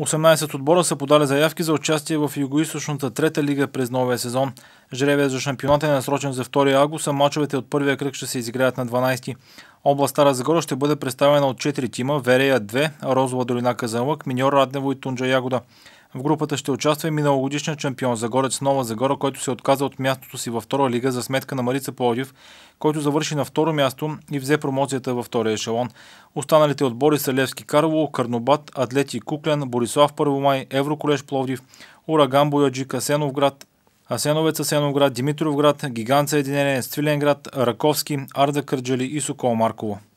18 отбора са подали заявки за участие в Юго-Источната трета лига през новия сезон. Жребия за шампионата е насрочен за 2 август, а мачовете от първия кръг ще се изиграят на 12. Област Стара Загора ще бъде представена от 4 тима, Верея 2, Розова долина Казанлък, Миньор Раднево и Тунджа Ягода. В групата ще участва и миналогодишният чемпион Загорец Нова Загора, който се отказа от мястото си във втора лига за сметка на Марица Плодив, който завърши на второ място и взе промоцията във втория ешелон. Останалите отбори са Левски Карлово, Карнобат, Атлети Куклен, Борислав Първомай, Евроколеж Пловдив, Ураган Бояджик, Асеновград, Асеновец Асеновград, Димитровград, Гигант Съединение, Свиленград, Раковски, Арда Кърджали и Сокол Марково.